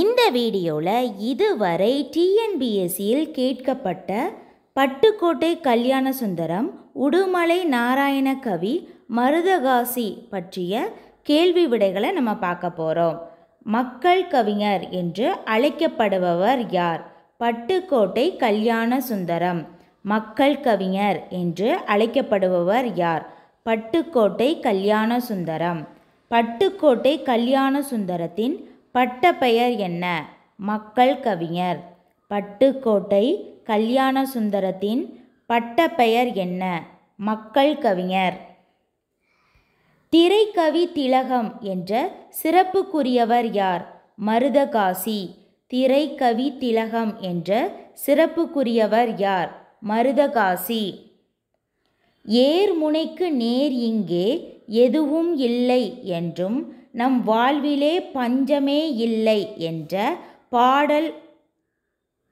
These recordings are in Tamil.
இந்த வீடியோவில் இதுவரை டிஎன்பிஎஸ்சியில் கேட்கப்பட்ட பட்டுக்கோட்டை கல்யாண சுந்தரம் உடுமலை நாராயண கவி மருதகாசி பற்றிய கேள்வி விடைகளை நம்ம பார்க்க போகிறோம் மக்கள் கவிஞர் என்று அழைக்கப்படுபவர் யார் பட்டுக்கோட்டை கல்யாண சுந்தரம் மக்கள் கவிஞர் என்று அழைக்கப்படுபவர் யார் பட்டுக்கோட்டை கல்யாண சுந்தரம் பட்டுக்கோட்டை கல்யாண சுந்தரத்தின் பட்ட பெயர் என்ன மக்கள் கவிஞர் பட்டுக்கோட்டை கல்யாண சுந்தரத்தின் பட்ட பெயர் என்ன மக்கள் கவிஞர் திரைக்கவி திலகம் என்ற சிறப்புக்குரியவர் யார் மருதகாசி திரைக்கவி திலகம் என்ற சிறப்புக்குரியவர் யார் மருதகாசி ஏர்முனைக்கு நேர் இங்கே எதுவும் இல்லை என்றும் நம் வாழ்விலே பஞ்சமே இல்லை என்ற பாடல்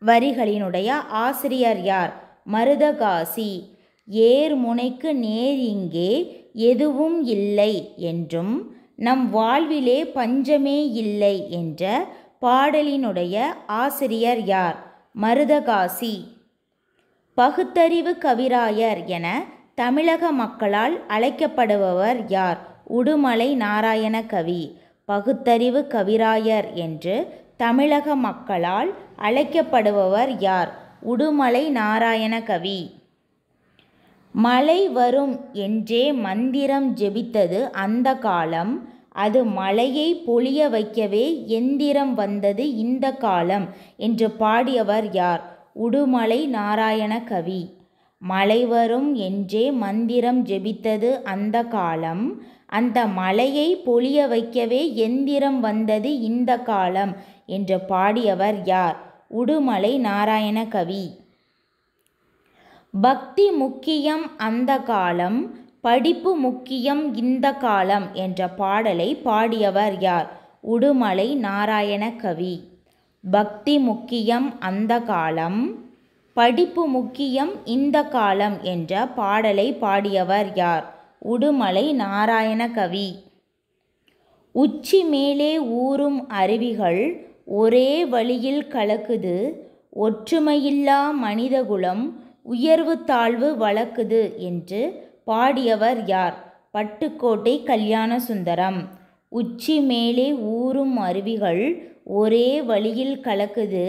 வரிகளினுடைய ஆசிரியர் யார் மருதகாசி ஏர் முனைக்கு நேர் இங்கே எதுவும் இல்லை என்றும் நம் வாழ்விலே பஞ்சமே இல்லை என்ற பாடலினுடைய ஆசிரியர் யார் மருதகாசி பகுத்தறிவு கவிராயர் என தமிழக மக்களால் அழைக்கப்படுபவர் யார் உடுமலை நாராயண கவி பகுத்தறிவு கவிராயர் என்று தமிழக மக்களால் அழைக்கப்படுபவர் யார் உடுமலை நாராயண கவி மழை வரும் என்றே மந்திரம் ஜெபித்தது அந்த காலம் அது மழையை பொழிய வைக்கவே எந்திரம் வந்தது இந்த காலம் என்று பாடியவர் யார் உடுமலை நாராயண கவி மழை வரும் என்றே மந்திரம் ஜெபித்தது அந்த காலம் அந்த மலையை பொழிய வைக்கவே எந்திரம் வந்தது இந்த காலம் என்று பாடியவர் யார் உடுமலை நாராயண கவி பக்தி முக்கியம் அந்த காலம் படிப்பு முக்கியம் இந்த காலம் என்ற பாடலை பாடியவர் யார் உடுமலை நாராயண கவி பக்தி முக்கியம் அந்த காலம் படிப்பு முக்கியம் இந்த காலம் என்ற பாடலை பாடியவர் யார் உடுமலை நாராயணகவி உச்சி மேலே ஊறும் அருவிகள் ஒரே வழியில் கலக்குது ஒற்றுமையில்லா மனிதகுலம் உயர்வு தாழ்வு வளக்குது என்று பாடியவர் யார் பட்டுக்கோட்டை கல்யாண சுந்தரம் உச்சி மேலே ஊறும் அருவிகள் ஒரே வழியில் கலக்குது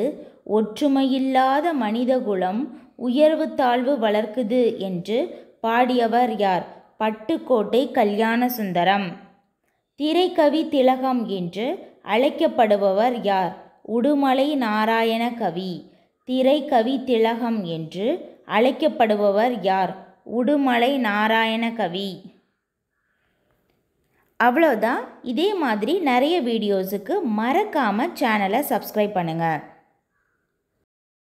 ஒற்றுமையில்லாத மனிதகுலம் உயர்வு தாழ்வு வளர்க்குது என்று பாடியவர் யார் பட்டுக்கோட்டை கல்யாண சுந்தரம் திரைக்கவி திலகம் என்று அழைக்கப்படுபவர் யார் உடுமலை நாராயண கவி திரைக்கவி திலகம் என்று அழைக்கப்படுபவர் யார் உடுமலை நாராயண கவி அவ்வளோதான் இதே மாதிரி நிறைய வீடியோஸுக்கு மறக்காமல் சேனலை சப்ஸ்கிரைப் பண்ணுங்கள்